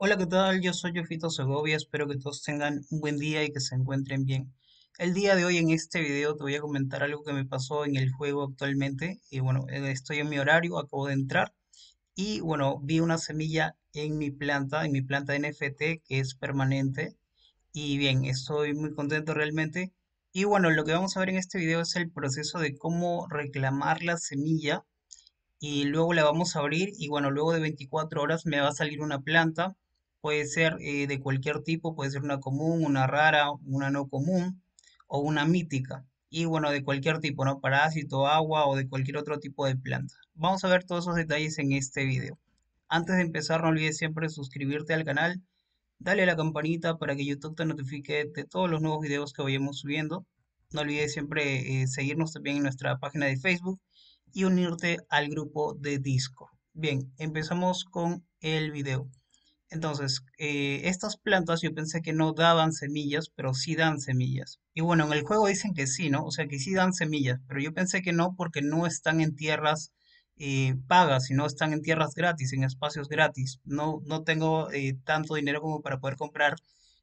Hola, ¿qué tal? Yo soy Yofito Segovia, espero que todos tengan un buen día y que se encuentren bien. El día de hoy en este video te voy a comentar algo que me pasó en el juego actualmente. Y bueno, eh, estoy en mi horario, acabo de entrar. Y bueno, vi una semilla en mi planta, en mi planta NFT, que es permanente. Y bien, estoy muy contento realmente. Y bueno, lo que vamos a ver en este video es el proceso de cómo reclamar la semilla. Y luego la vamos a abrir y bueno, luego de 24 horas me va a salir una planta puede ser eh, de cualquier tipo, puede ser una común, una rara, una no común o una mítica. Y bueno, de cualquier tipo, ¿no? Parásito, agua o de cualquier otro tipo de planta. Vamos a ver todos esos detalles en este video. Antes de empezar, no olvides siempre suscribirte al canal, dale a la campanita para que YouTube te notifique de todos los nuevos videos que vayamos subiendo. No olvides siempre eh, seguirnos también en nuestra página de Facebook y unirte al grupo de Discord. Bien, empezamos con el video. Entonces, eh, estas plantas yo pensé que no daban semillas, pero sí dan semillas. Y bueno, en el juego dicen que sí, ¿no? O sea, que sí dan semillas, pero yo pensé que no porque no están en tierras eh, pagas, sino están en tierras gratis, en espacios gratis. No, no tengo eh, tanto dinero como para poder comprar,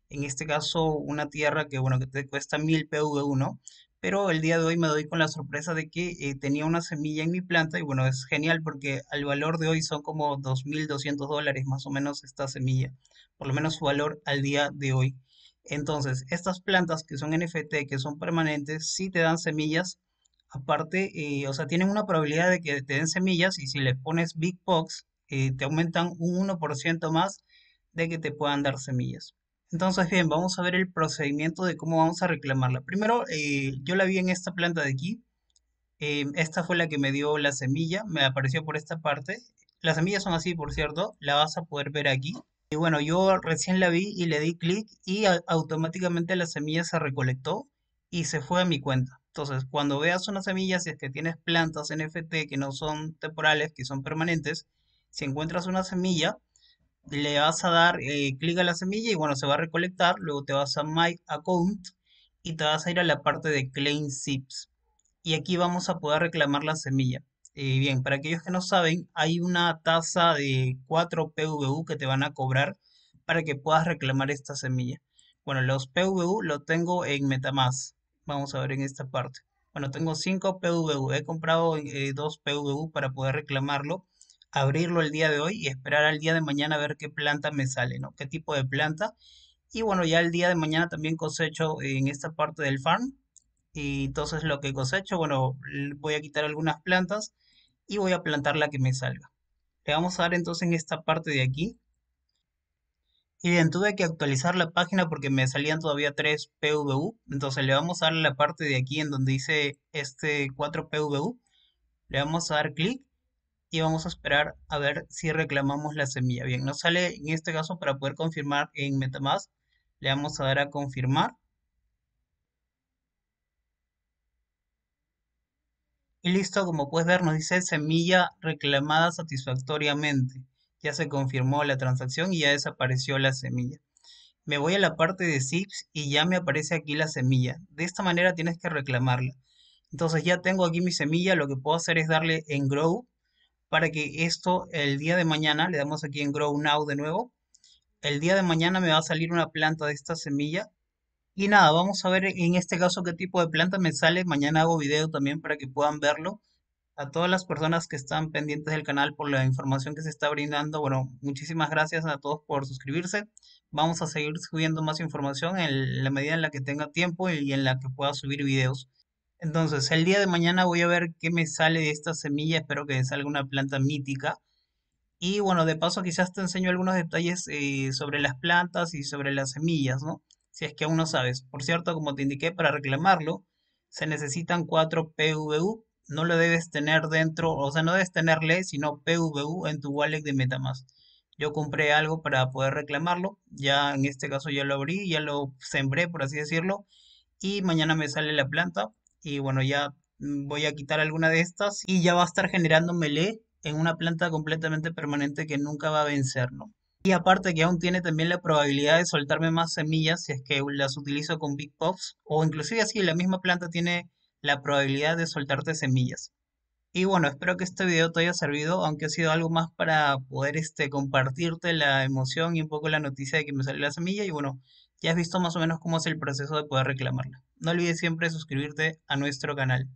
en este caso, una tierra que, bueno, que te cuesta mil PV1, pero el día de hoy me doy con la sorpresa de que eh, tenía una semilla en mi planta y bueno, es genial porque al valor de hoy son como 2.200 dólares más o menos esta semilla, por lo menos su valor al día de hoy. Entonces, estas plantas que son NFT, que son permanentes, sí te dan semillas. Aparte, eh, o sea, tienen una probabilidad de que te den semillas y si le pones Big Box, eh, te aumentan un 1% más de que te puedan dar semillas. Entonces, bien, vamos a ver el procedimiento de cómo vamos a reclamarla. Primero, eh, yo la vi en esta planta de aquí. Eh, esta fue la que me dio la semilla, me apareció por esta parte. Las semillas son así, por cierto, la vas a poder ver aquí. Y bueno, yo recién la vi y le di clic y automáticamente la semilla se recolectó y se fue a mi cuenta. Entonces, cuando veas una semilla, si es que tienes plantas NFT que no son temporales, que son permanentes, si encuentras una semilla, le vas a dar eh, clic a la semilla y bueno, se va a recolectar. Luego te vas a My Account y te vas a ir a la parte de Claim Sips. Y aquí vamos a poder reclamar la semilla. Eh, bien, para aquellos que no saben, hay una tasa de 4 PVU que te van a cobrar para que puedas reclamar esta semilla. Bueno, los PVU lo tengo en Metamask. Vamos a ver en esta parte. Bueno, tengo 5 PVU. He comprado 2 eh, PVU para poder reclamarlo abrirlo el día de hoy y esperar al día de mañana a ver qué planta me sale, ¿no? Qué tipo de planta. Y bueno, ya el día de mañana también cosecho en esta parte del farm. Y entonces lo que cosecho, bueno, voy a quitar algunas plantas y voy a plantar la que me salga. Le vamos a dar entonces en esta parte de aquí. Y bien, tuve que actualizar la página porque me salían todavía 3 PVU. Entonces le vamos a dar la parte de aquí en donde dice este 4 PVU. Le vamos a dar clic y vamos a esperar a ver si reclamamos la semilla. Bien, nos sale en este caso para poder confirmar en Metamask, le vamos a dar a confirmar. Y listo, como puedes ver, nos dice semilla reclamada satisfactoriamente. Ya se confirmó la transacción y ya desapareció la semilla. Me voy a la parte de SIPS y ya me aparece aquí la semilla. De esta manera tienes que reclamarla. Entonces ya tengo aquí mi semilla, lo que puedo hacer es darle en Grow para que esto el día de mañana, le damos aquí en Grow Now de nuevo, el día de mañana me va a salir una planta de esta semilla. Y nada, vamos a ver en este caso qué tipo de planta me sale. Mañana hago video también para que puedan verlo. A todas las personas que están pendientes del canal por la información que se está brindando, bueno, muchísimas gracias a todos por suscribirse. Vamos a seguir subiendo más información en la medida en la que tenga tiempo y en la que pueda subir videos. Entonces, el día de mañana voy a ver qué me sale de esta semilla. Espero que salga una planta mítica. Y bueno, de paso quizás te enseño algunos detalles eh, sobre las plantas y sobre las semillas, ¿no? Si es que aún no sabes. Por cierto, como te indiqué, para reclamarlo se necesitan cuatro PVU. No lo debes tener dentro, o sea, no debes tenerle, sino PVU en tu wallet de Metamask. Yo compré algo para poder reclamarlo. Ya en este caso ya lo abrí, ya lo sembré, por así decirlo. Y mañana me sale la planta y bueno, ya mm, voy a quitar alguna de estas y ya va a estar generando melee en una planta completamente permanente que nunca va a vencer, ¿no? Y aparte que aún tiene también la probabilidad de soltarme más semillas si es que las utilizo con Big Pops o inclusive así la misma planta tiene la probabilidad de soltarte semillas. Y bueno, espero que este video te haya servido, aunque ha sido algo más para poder este, compartirte la emoción y un poco la noticia de que me salió la semilla. Y bueno, ya has visto más o menos cómo es el proceso de poder reclamarla. No olvides siempre suscribirte a nuestro canal.